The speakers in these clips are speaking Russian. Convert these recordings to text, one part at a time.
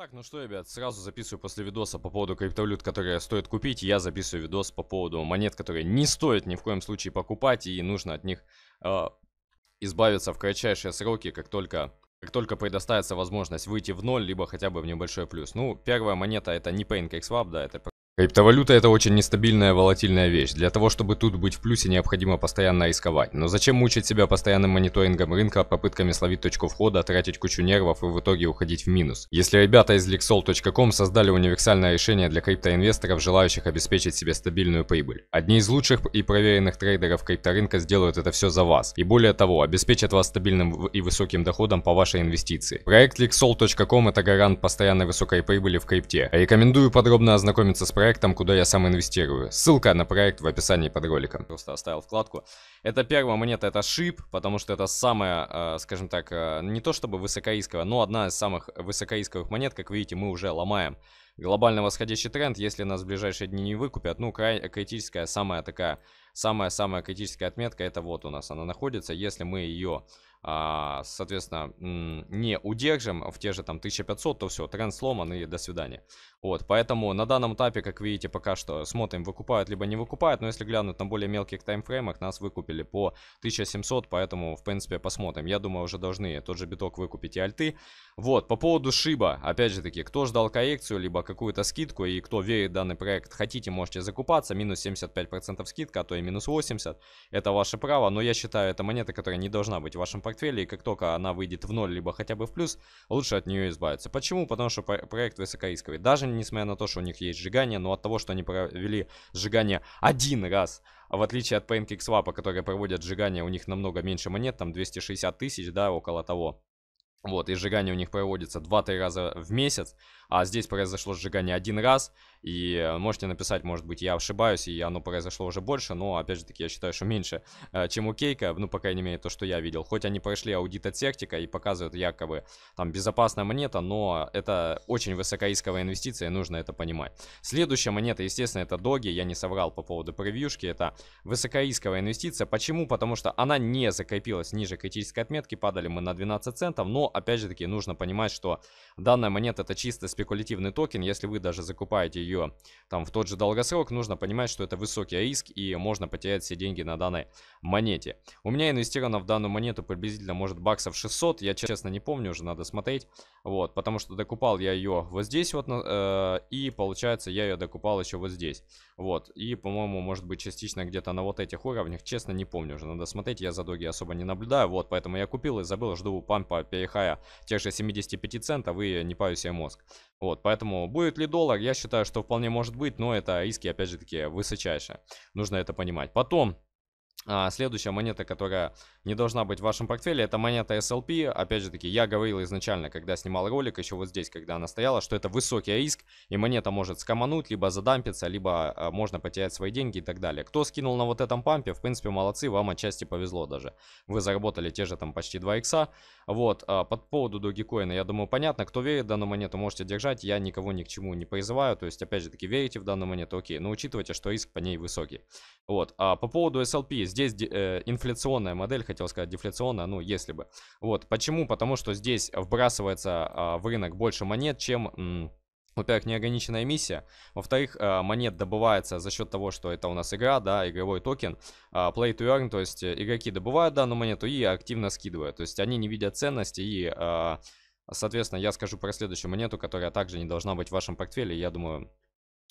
Так, ну что, ребят, сразу записываю после видоса по поводу криптовалют, которые стоит купить. Я записываю видос по поводу монет, которые не стоит ни в коем случае покупать, и нужно от них э, избавиться в кратчайшие сроки, как только, как только предоставится возможность выйти в ноль, либо хотя бы в небольшой плюс. Ну, первая монета это не PainkXSwap, да, это Криптовалюта это очень нестабильная, волатильная вещь. Для того, чтобы тут быть в плюсе, необходимо постоянно рисковать. Но зачем мучить себя постоянным мониторингом рынка, попытками словить точку входа, тратить кучу нервов и в итоге уходить в минус? Если ребята из Lixol.com создали универсальное решение для криптоинвесторов, желающих обеспечить себе стабильную прибыль. Одни из лучших и проверенных трейдеров крипторынка сделают это все за вас. И более того, обеспечат вас стабильным и высоким доходом по вашей инвестиции. Проект Lixol.com – это гарант постоянной высокой прибыли в крипте. Рекомендую подробно ознакомиться с проектом проектам, куда я сам инвестирую. Ссылка на проект в описании под роликом. Просто оставил вкладку. Это первая монета, это шип, потому что это самая, э, скажем так, э, не то чтобы высокоисковая, но одна из самых высокоисковых монет. Как видите, мы уже ломаем глобально восходящий тренд. Если нас в ближайшие дни не выкупят, ну, край, критическая самая такая Самая-самая критическая отметка это вот у нас она находится. Если мы ее, а, соответственно, не удержим в те же там 1500, то все, тренд сломан и до свидания. Вот, поэтому на данном этапе, как видите, пока что смотрим, выкупают либо не выкупают. Но если глянуть на более мелких таймфреймах, нас выкупили по 1700, поэтому, в принципе, посмотрим. Я думаю, уже должны тот же биток выкупить и альты. Вот, по поводу Шиба, опять же таки, кто ждал коррекцию, либо какую-то скидку, и кто верит в данный проект, хотите, можете закупаться. Минус 75% скидка, а то и минус 80. Это ваше право, но я считаю, это монета, которая не должна быть в вашем портфеле. И как только она выйдет в ноль, либо хотя бы в плюс, лучше от нее избавиться. Почему? Потому что проект высокорисковый. Даже несмотря на то, что у них есть сжигание, но от того, что они провели сжигание один раз в отличие от PancakeSwap, которые проводят сжигание, у них намного меньше монет, там 260 тысяч, да, около того. Вот, и сжигание у них проводится 2-3 раза в месяц а здесь произошло сжигание один раз, и э, можете написать, может быть, я ошибаюсь, и оно произошло уже больше, но, опять же таки, я считаю, что меньше, э, чем у Кейка, ну, по крайней мере, то, что я видел. Хоть они прошли аудит от Сектика и показывают якобы там безопасная монета, но это очень высокорисковая инвестиция, и нужно это понимать. Следующая монета, естественно, это Доги, я не соврал по поводу превьюшки, это высокорисковая инвестиция. Почему? Потому что она не закрепилась ниже критической отметки, падали мы на 12 центов, но, опять же таки, нужно понимать, что данная монета это чисто спекулятивный токен, если вы даже закупаете ее там в тот же долгосрок, нужно понимать, что это высокий риск и можно потерять все деньги на данной монете. У меня инвестировано в данную монету приблизительно может баксов 600, я честно не помню, уже надо смотреть. Вот, потому что докупал я ее вот здесь вот, э, и получается я ее докупал еще вот здесь. Вот, и по-моему, может быть частично где-то на вот этих уровнях, честно не помню уже, надо смотреть, я за доги особо не наблюдаю. Вот, поэтому я купил и забыл, жду пампа перехая тех же 75 центов и не паю себе мозг. Вот, поэтому будет ли доллар, я считаю, что вполне может быть, но это риски, опять же таки, высочайшие. Нужно это понимать. Потом, а, следующая монета, которая не должна быть в вашем портфеле, это монета SLP. Опять же таки, я говорил изначально, когда снимал ролик, еще вот здесь, когда она стояла, что это высокий риск, и монета может скомануть, либо задампиться, либо а, можно потерять свои деньги и так далее. Кто скинул на вот этом пампе, в принципе, молодцы, вам отчасти повезло даже. Вы заработали те же там почти 2 икса. Вот, а, под поводу Dogecoin, я думаю, понятно, кто верит в данную монету, можете держать, я никого ни к чему не призываю, то есть, опять же таки, верите в данную монету, окей, но учитывайте, что риск по ней высокий. Вот, а по поводу SLP, здесь здесь э, инфляционная модель, хотел сказать дефляционная, ну если бы. Вот, почему? Потому что здесь вбрасывается э, в рынок больше монет, чем... Во-первых, неограниченная эмиссия, Во-вторых, а, монет добывается за счет того, что это у нас игра, да, игровой токен. А, play to earn, то есть игроки добывают данную монету и активно скидывают. То есть они не видят ценности и, соответственно, я скажу про следующую монету, которая также не должна быть в вашем портфеле. Я думаю,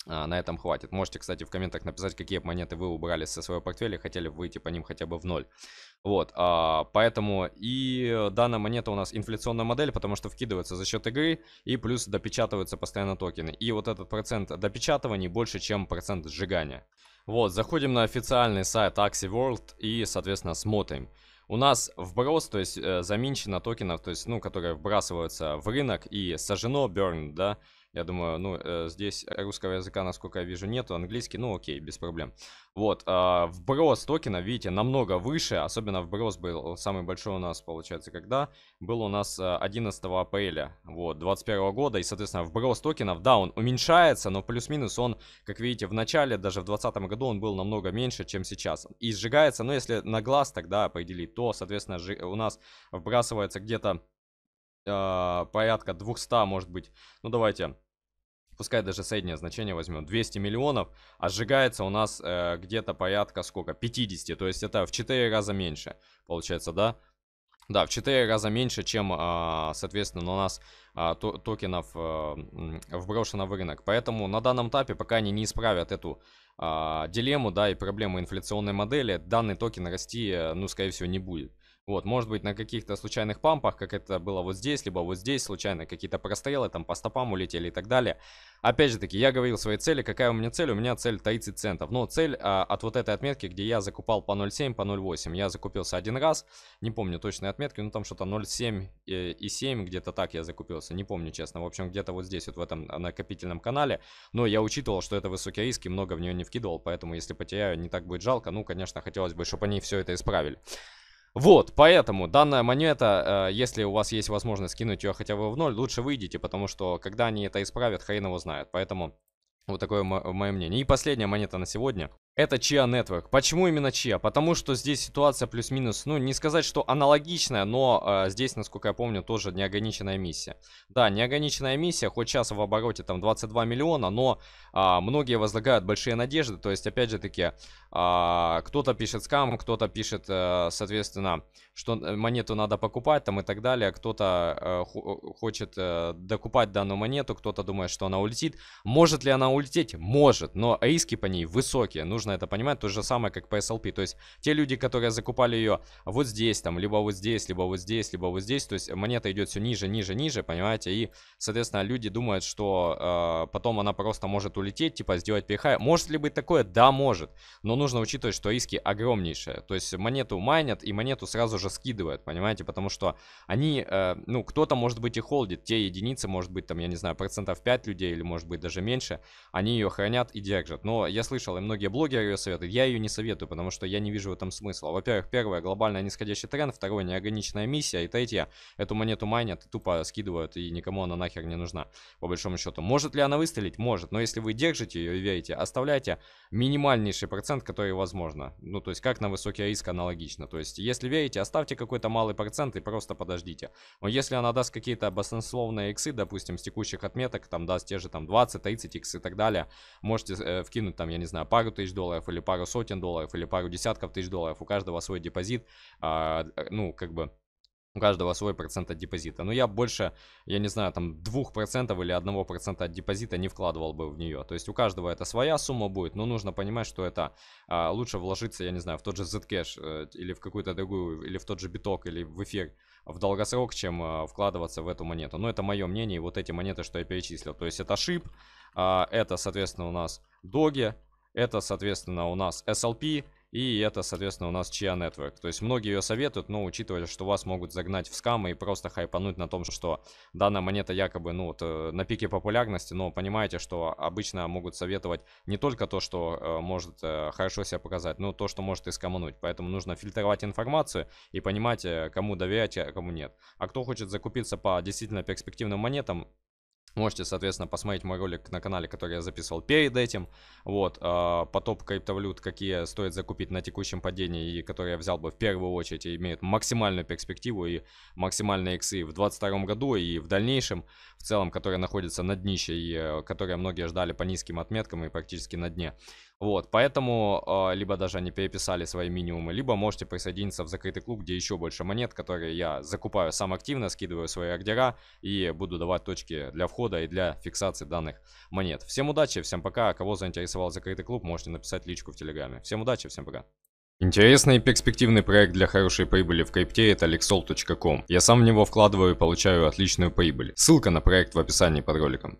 а, на этом хватит. Можете, кстати, в комментах написать, какие монеты вы убрали со своего портфеля, хотели выйти по ним хотя бы в ноль. Вот, а, поэтому и данная монета у нас инфляционная модель, потому что вкидывается за счет игры, и плюс допечатываются постоянно токены. И вот этот процент допечатываний больше, чем процент сжигания. Вот, заходим на официальный сайт Axie World и, соответственно, смотрим. У нас вброс, то есть э, заминчено токенов, то есть, ну, которые вбрасываются в рынок и сожжено, burn, да, я думаю, ну, э, здесь русского языка, насколько я вижу, нету. Английский, ну, окей, без проблем. Вот, а, вброс токена, видите, намного выше. Особенно вброс был самый большой у нас, получается, когда? Был у нас 11 э, апреля, вот, 21 года. И, соответственно, вброс токенов, да, он уменьшается, но плюс-минус он, как видите, в начале, даже в 2020 году он был намного меньше, чем сейчас. И сжигается, ну, если на глаз тогда определить, то, соответственно, у нас вбрасывается где-то э, порядка 200, может быть, ну давайте, пускай даже среднее значение возьмем, 200 миллионов, а сжигается у нас э, где-то порядка сколько? 50, то есть это в 4 раза меньше, получается, да? Да, в 4 раза меньше, чем, а, соответственно, у нас а, токенов э, вброшено в рынок. Поэтому на данном этапе, пока они не исправят эту а, дилемму, да, и проблему инфляционной модели, данный токен расти, э, ну, скорее всего, не будет. Вот, может быть, на каких-то случайных пампах, как это было вот здесь, либо вот здесь, случайно какие-то прострелы, там по стопам улетели и так далее. Опять же таки, я говорил своей цели, какая у меня цель? У меня цель 30 центов. Но цель а, от вот этой отметки, где я закупал по 0,7, по 0,8. Я закупился один раз, не помню точной отметки, ну там что-то 0,7 э, и, 7, где-то так я закупился, не помню честно. В общем, где-то вот здесь, вот в этом накопительном канале. Но я учитывал, что это высокие риски, много в нее не вкидывал, поэтому если потеряю, не так будет жалко. Ну, конечно, хотелось бы, чтобы они все это исправили. Вот, поэтому данная монета, э, если у вас есть возможность скинуть ее хотя бы в ноль, лучше выйдите, потому что когда они это исправят, хрен его знает. Поэтому вот такое мо мое мнение. И последняя монета на сегодня. Это Chia Network. Почему именно Chia? Потому что здесь ситуация плюс-минус, ну не сказать, что аналогичная, но э, здесь, насколько я помню, тоже неограниченная миссия. Да, неограниченная миссия, хоть сейчас в обороте там 22 миллиона, но э, многие возлагают большие надежды, то есть опять же таки а, кто-то пишет скам, кто-то пишет, э, соответственно, что э, монету надо покупать там и так далее. Кто-то э, хочет докупать данную монету, кто-то думает, что она улетит. Может ли она улететь? Может, но риски по ней высокие. Нужно это понимать. То же самое, как по PSLP. То есть те люди, которые закупали ее вот здесь, там, либо вот здесь, либо вот здесь, либо вот здесь. То есть монета идет все ниже, ниже, ниже, понимаете? И, соответственно, люди думают, что э, потом она просто может улететь, типа сделать перехай. Может ли быть такое? Да, может. Но нужно учитывать, что риски огромнейшие. То есть монету майнят и монету сразу же скидывают, понимаете? Потому что они, э, ну, кто-то, может быть, и холдит. Те единицы, может быть, там, я не знаю, процентов 5 людей или, может быть, даже меньше. Они ее хранят и держат. Но я слышал, и многие блогеры ее советуют. Я ее не советую, потому что я не вижу в этом смысла. Во-первых, первое, глобально нисходящий тренд. Второе, неограниченная миссия. И третье, эту монету майнят и тупо скидывают, и никому она нахер не нужна, по большому счету. Может ли она выстрелить? Может. Но если вы держите ее и верите, оставляйте минимальнейший процент, которые возможно. Ну, то есть как на высокий риск аналогично. То есть если верите, оставьте какой-то малый процент и просто подождите. Но если она даст какие-то обоснованные иксы, допустим, с текущих отметок, там даст те же там 20, 30 икс и так далее, можете э, вкинуть там, я не знаю, пару тысяч долларов или пару сотен долларов или пару десятков тысяч долларов. У каждого свой депозит. А, э, ну, как бы у каждого свой процент от депозита. Но я больше, я не знаю, там 2% или 1% от депозита не вкладывал бы в нее. То есть у каждого это своя сумма будет, но нужно понимать, что это а, лучше вложиться, я не знаю, в тот же Zcash э, или в какую-то другую, или в тот же биток, или в эфир в долгосрок, чем э, вкладываться в эту монету. Но это мое мнение и вот эти монеты, что я перечислил. То есть это шип, э, это, соответственно, у нас Doge, это, соответственно, у нас SLP, и это, соответственно, у нас Chia Network. То есть многие ее советуют, но учитывая, что вас могут загнать в скамы и просто хайпануть на том, что данная монета якобы ну, вот, э, на пике популярности, но понимаете, что обычно могут советовать не только то, что э, может э, хорошо себя показать, но то, что может и скамануть. Поэтому нужно фильтровать информацию и понимать, э, кому доверять, а кому нет. А кто хочет закупиться по действительно перспективным монетам, Можете, соответственно, посмотреть мой ролик на канале, который я записывал перед этим. Вот, э, по топ криптовалют, какие стоит закупить на текущем падении и которые я взял бы в первую очередь и имеют максимальную перспективу и максимальные иксы в 2022 году и в дальнейшем, в целом, которые находятся на днище и э, которые многие ждали по низким отметкам и практически на дне. Вот, поэтому э, либо даже они переписали свои минимумы, либо можете присоединиться в закрытый клуб, где еще больше монет, которые я закупаю сам активно, скидываю свои ордера и буду давать точки для входа и для фиксации данных монет. Всем удачи, всем пока. Кого заинтересовал закрытый клуб, можете написать личку в Телеграме. Всем удачи, всем пока. Интересный и перспективный проект для хорошей прибыли в крипте это lexol.com. Я сам в него вкладываю и получаю отличную прибыль. Ссылка на проект в описании под роликом.